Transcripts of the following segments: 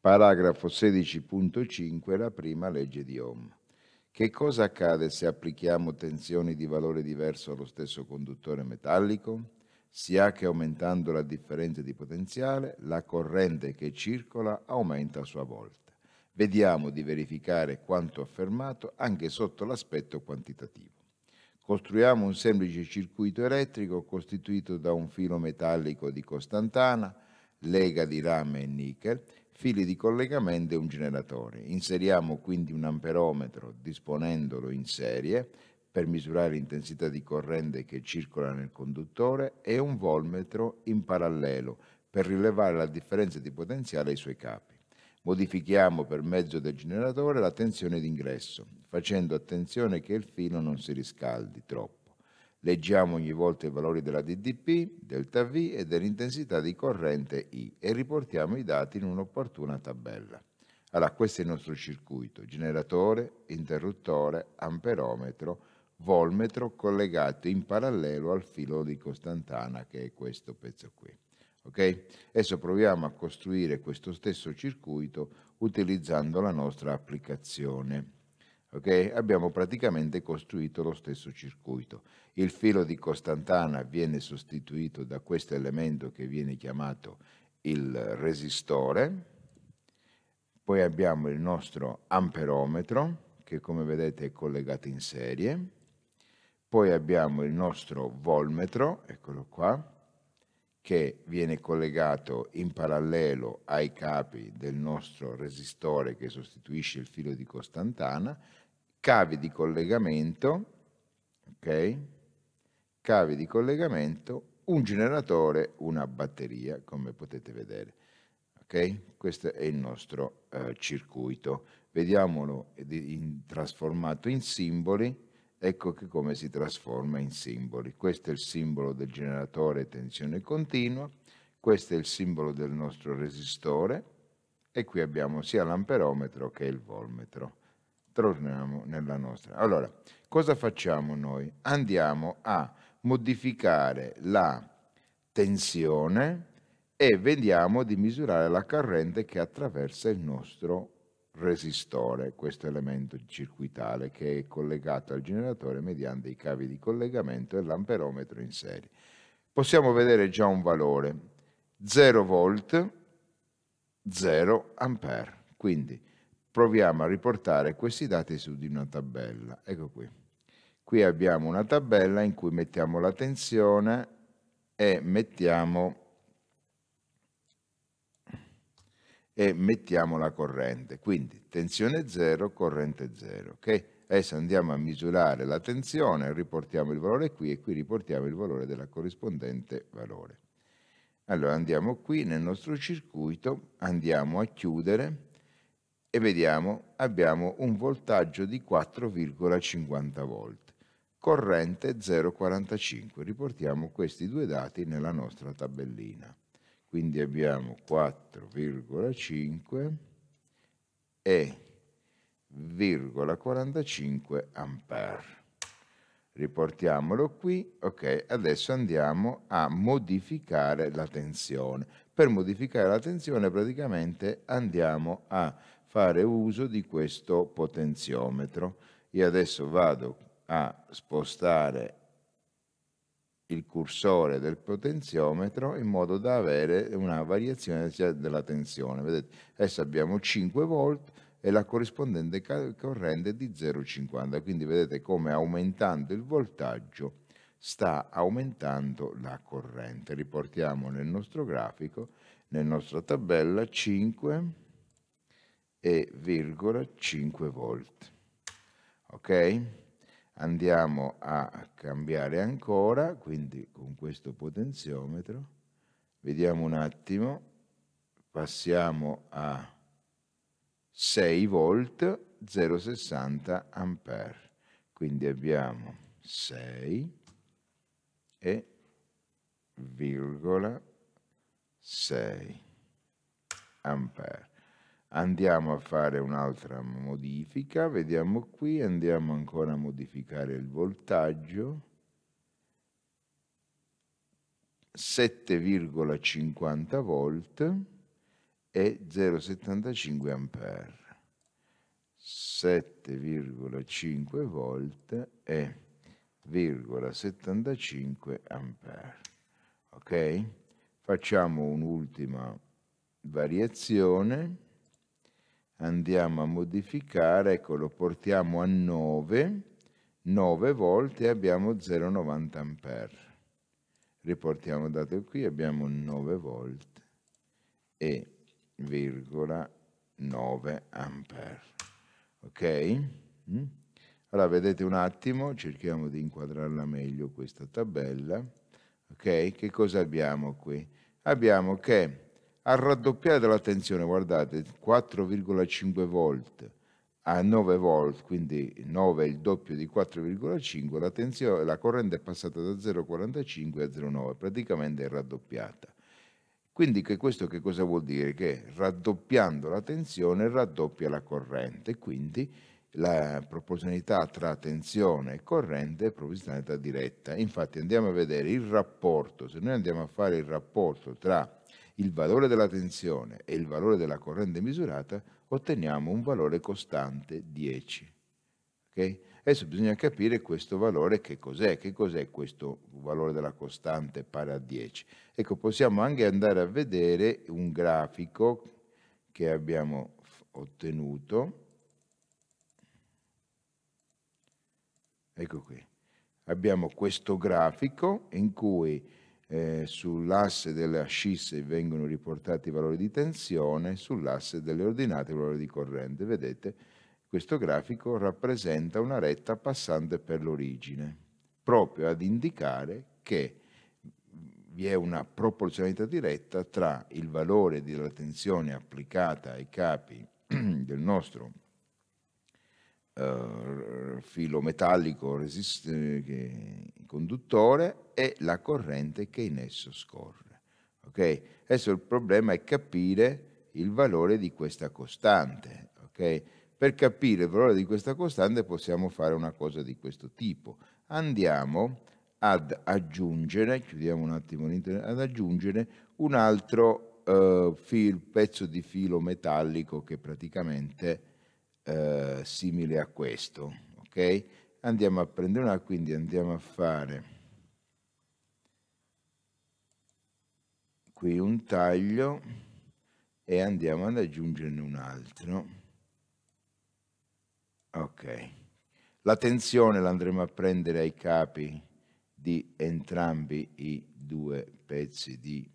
Paragrafo 16.5, la prima legge di Ohm. Che cosa accade se applichiamo tensioni di valore diverso allo stesso conduttore metallico? Si ha che aumentando la differenza di potenziale, la corrente che circola aumenta a sua volta. Vediamo di verificare quanto affermato anche sotto l'aspetto quantitativo. Costruiamo un semplice circuito elettrico costituito da un filo metallico di costantana, lega di rame e nickel fili di collegamento e un generatore. Inseriamo quindi un amperometro disponendolo in serie per misurare l'intensità di corrente che circola nel conduttore e un volmetro in parallelo per rilevare la differenza di potenziale ai suoi capi. Modifichiamo per mezzo del generatore la tensione d'ingresso, facendo attenzione che il filo non si riscaldi troppo. Leggiamo ogni volta i valori della DDP, delta V e dell'intensità di corrente I e riportiamo i dati in un'opportuna tabella. Allora, questo è il nostro circuito, generatore, interruttore, amperometro, volmetro collegato in parallelo al filo di Costantana, che è questo pezzo qui. Okay? Adesso proviamo a costruire questo stesso circuito utilizzando la nostra applicazione. Okay? Abbiamo praticamente costruito lo stesso circuito. Il filo di Costantana viene sostituito da questo elemento che viene chiamato il resistore, poi abbiamo il nostro amperometro, che come vedete è collegato in serie, poi abbiamo il nostro volmetro, eccolo qua, che viene collegato in parallelo ai capi del nostro resistore che sostituisce il filo di Costantana, cavi di collegamento, ok? Cavi di collegamento, un generatore, una batteria, come potete vedere. Ok? Questo è il nostro eh, circuito. Vediamolo in, trasformato in simboli ecco che come si trasforma in simboli. Questo è il simbolo del generatore tensione continua, questo è il simbolo del nostro resistore e qui abbiamo sia l'amperometro che il volmetro. Torniamo nella nostra. Allora, cosa facciamo noi? Andiamo a modificare la tensione e vediamo di misurare la corrente che attraversa il nostro resistore, questo elemento circuitale che è collegato al generatore mediante i cavi di collegamento e l'amperometro in serie. Possiamo vedere già un valore 0 volt 0 ampere. Quindi proviamo a riportare questi dati su di una tabella. Ecco qui. Qui abbiamo una tabella in cui mettiamo la tensione e mettiamo e mettiamo la corrente. Quindi tensione 0, corrente 0. Okay? Adesso andiamo a misurare la tensione, riportiamo il valore qui e qui riportiamo il valore della corrispondente valore. Allora andiamo qui nel nostro circuito, andiamo a chiudere e vediamo abbiamo un voltaggio di 4,50 volt, corrente 0,45. Riportiamo questi due dati nella nostra tabellina quindi abbiamo 4,5 e 0,45 ampere. Riportiamolo qui, ok, adesso andiamo a modificare la tensione. Per modificare la tensione praticamente andiamo a fare uso di questo potenziometro. Io adesso vado a spostare il cursore del potenziometro in modo da avere una variazione della tensione. Vedete, adesso abbiamo 5 volt e la corrispondente corrente di 0,50, quindi vedete come aumentando il voltaggio sta aumentando la corrente. Riportiamo nel nostro grafico, nella nostra tabella 5 e virgola 5 volt. Ok? andiamo a cambiare ancora, quindi con questo potenziometro, vediamo un attimo, passiamo a 6 volt 0,60 ampere, quindi abbiamo 6 e virgola 6 ampere andiamo a fare un'altra modifica, vediamo qui, andiamo ancora a modificare il voltaggio, 7,50 volt e 0,75 ampere. 7,5 volt e 0,75 ampere. Ok? Facciamo un'ultima variazione andiamo a modificare, ecco lo portiamo a 9, 9 volte abbiamo 0,90 A. Riportiamo dato qui, abbiamo 9 volte e virgola 9 A. Ok? Mm? Allora vedete un attimo, cerchiamo di inquadrarla meglio questa tabella. Ok? Che cosa abbiamo qui? Abbiamo che ha raddoppiato la tensione, guardate, 4,5 volt a 9 volt, quindi 9 è il doppio di 4,5, la, tensione, la corrente è passata da 0,45 a 0,9, praticamente è raddoppiata. Quindi che questo che cosa vuol dire? Che raddoppiando la tensione raddoppia la corrente, quindi la proporzionalità tra tensione e corrente è proporzionalità diretta. Infatti andiamo a vedere il rapporto, se noi andiamo a fare il rapporto tra il valore della tensione e il valore della corrente misurata, otteniamo un valore costante 10. Okay? Adesso bisogna capire questo valore che cos'è, che cos'è questo valore della costante pari a 10. Ecco, possiamo anche andare a vedere un grafico che abbiamo ottenuto. Ecco qui. Abbiamo questo grafico in cui eh, sull'asse delle ascisse vengono riportati i valori di tensione, sull'asse delle ordinate i valori di corrente. Vedete, questo grafico rappresenta una retta passante per l'origine, proprio ad indicare che vi è una proporzionalità diretta tra il valore della tensione applicata ai capi del nostro eh, filo metallico resiste, che, conduttore e la corrente che in esso scorre. Okay? Adesso il problema è capire il valore di questa costante. Okay? Per capire il valore di questa costante possiamo fare una cosa di questo tipo. Andiamo ad aggiungere, chiudiamo un attimo l'internet, ad aggiungere un altro eh, fil, pezzo di filo metallico che praticamente eh, simile a questo. Ok? Andiamo a prendere una, quindi andiamo a fare qui un taglio e andiamo ad aggiungerne un altro. Ok. La tensione la a prendere ai capi di entrambi i due pezzi di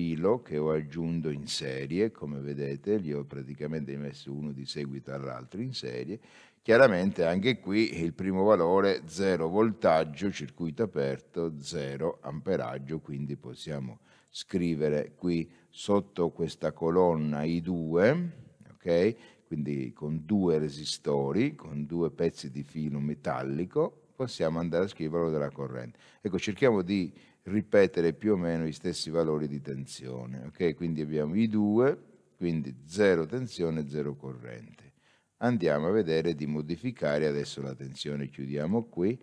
filo che ho aggiunto in serie, come vedete li ho praticamente messi uno di seguito all'altro in serie, chiaramente anche qui il primo valore 0 voltaggio, circuito aperto, 0 amperaggio, quindi possiamo scrivere qui sotto questa colonna i due, ok? quindi con due resistori, con due pezzi di filo metallico, possiamo andare a scrivere la corrente. Ecco, cerchiamo di ripetere più o meno gli stessi valori di tensione. Okay? Quindi abbiamo i due, quindi zero tensione e 0 corrente. Andiamo a vedere di modificare adesso la tensione, chiudiamo qui.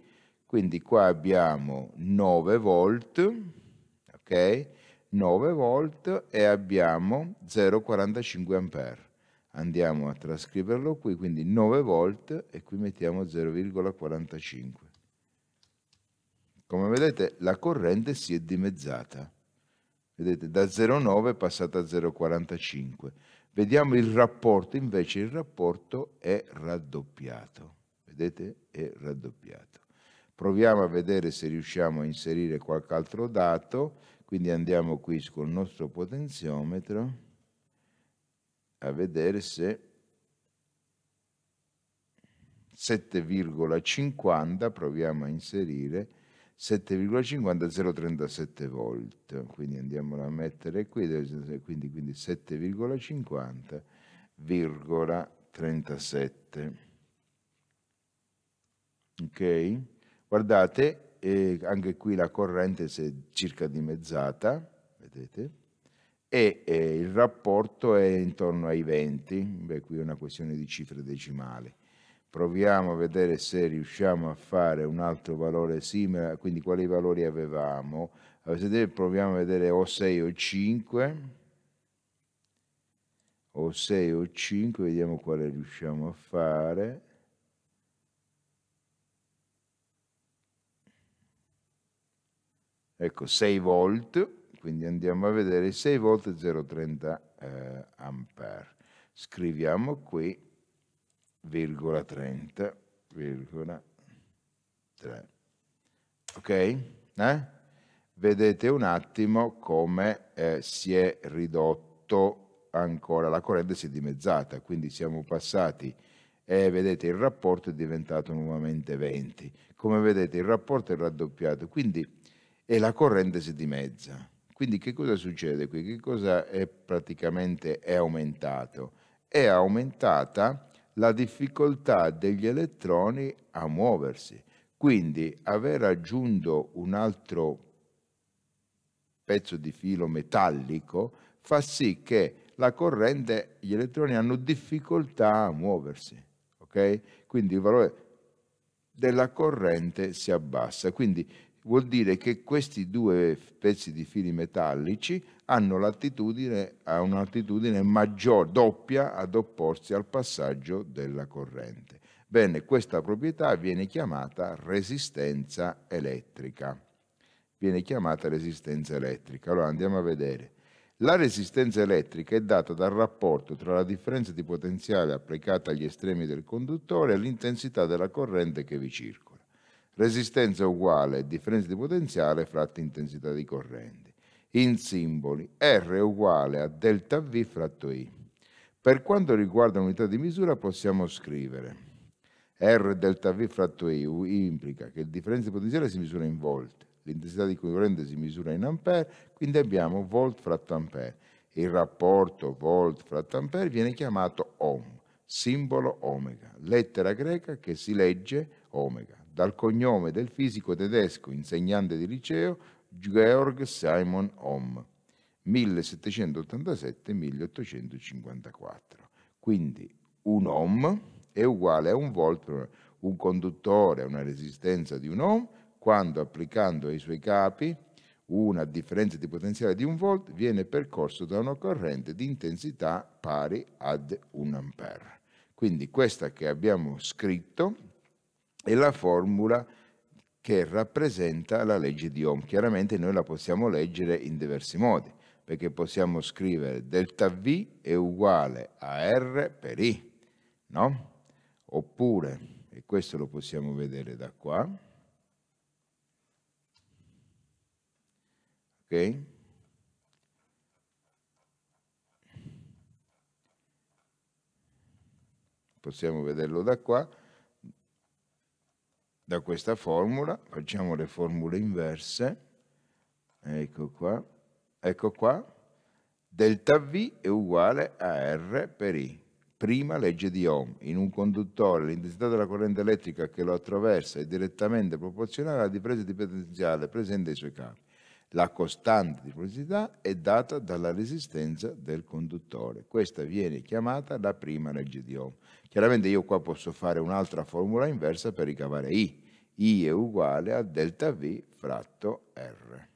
Quindi qua abbiamo 9 volt, ok? 9 volt e abbiamo 0,45 ampere. Andiamo a trascriverlo qui, quindi 9 volt e qui mettiamo 0,45. Come vedete la corrente si è dimezzata. Vedete, da 0,9 è passata a 0,45. Vediamo il rapporto, invece il rapporto è raddoppiato. Vedete? È raddoppiato. Proviamo a vedere se riusciamo a inserire qualche altro dato, quindi andiamo qui col nostro potenziometro a vedere se 7,50 proviamo a inserire 7,50 037 volt quindi andiamola a mettere qui quindi, quindi 7,50,37 ok guardate eh, anche qui la corrente si è circa dimezzata vedete e eh, il rapporto è intorno ai 20 beh qui è una questione di cifre decimali proviamo a vedere se riusciamo a fare un altro valore simile, quindi quali valori avevamo. Proviamo a vedere o 6 o 5, o 6 o 5, vediamo quale riusciamo a fare. Ecco, 6 volt, quindi andiamo a vedere 6 volt 0,30 eh, ampere. Scriviamo qui 0,30,3. Ok? Eh? Vedete un attimo come eh, si è ridotto ancora, la corrente si è dimezzata, quindi siamo passati e eh, vedete il rapporto è diventato nuovamente 20. Come vedete il rapporto è raddoppiato, quindi e la corrente si dimezza. Quindi che cosa succede qui? Che cosa è praticamente è aumentato? È aumentata la difficoltà degli elettroni a muoversi. Quindi aver aggiunto un altro pezzo di filo metallico fa sì che la corrente, gli elettroni hanno difficoltà a muoversi. Okay? Quindi il valore della corrente si abbassa. Quindi vuol dire che questi due pezzi di fili metallici hanno l'altitudine a un'altitudine maggiore, doppia, ad opporsi al passaggio della corrente. Bene, questa proprietà viene chiamata resistenza elettrica. Viene chiamata resistenza elettrica. Allora andiamo a vedere. La resistenza elettrica è data dal rapporto tra la differenza di potenziale applicata agli estremi del conduttore e l'intensità della corrente che vi circola. Resistenza uguale differenza di potenziale fratto intensità di corrente. In simboli, R uguale a delta V fratto I. Per quanto riguarda l'unità di misura possiamo scrivere R delta V fratto I, implica che la differenza di potenziale si misura in volt, l'intensità di corrente si misura in ampere, quindi abbiamo volt fratto ampere. Il rapporto volt fratto ampere viene chiamato ohm, simbolo omega, lettera greca che si legge omega dal cognome del fisico tedesco insegnante di liceo Georg Simon Ohm, 1787-1854. Quindi un ohm è uguale a un volt un conduttore, una resistenza di un ohm, quando applicando ai suoi capi una differenza di potenziale di un volt viene percorso da una corrente di intensità pari ad un ampere. Quindi questa che abbiamo scritto è la formula che rappresenta la legge di Ohm. Chiaramente noi la possiamo leggere in diversi modi, perché possiamo scrivere delta V è uguale a R per I, no? Oppure, e questo lo possiamo vedere da qua, ok? Possiamo vederlo da qua, da questa formula, facciamo le formule inverse, ecco qua, ecco qua, delta V è uguale a R per I, prima legge di Ohm, in un conduttore l'intensità della corrente elettrica che lo attraversa è direttamente proporzionale alla differenza di potenziale presente ai suoi capi. La costante di velocità è data dalla resistenza del conduttore. Questa viene chiamata la prima legge di Ohm. Chiaramente io qua posso fare un'altra formula inversa per ricavare I. I è uguale a delta V fratto R.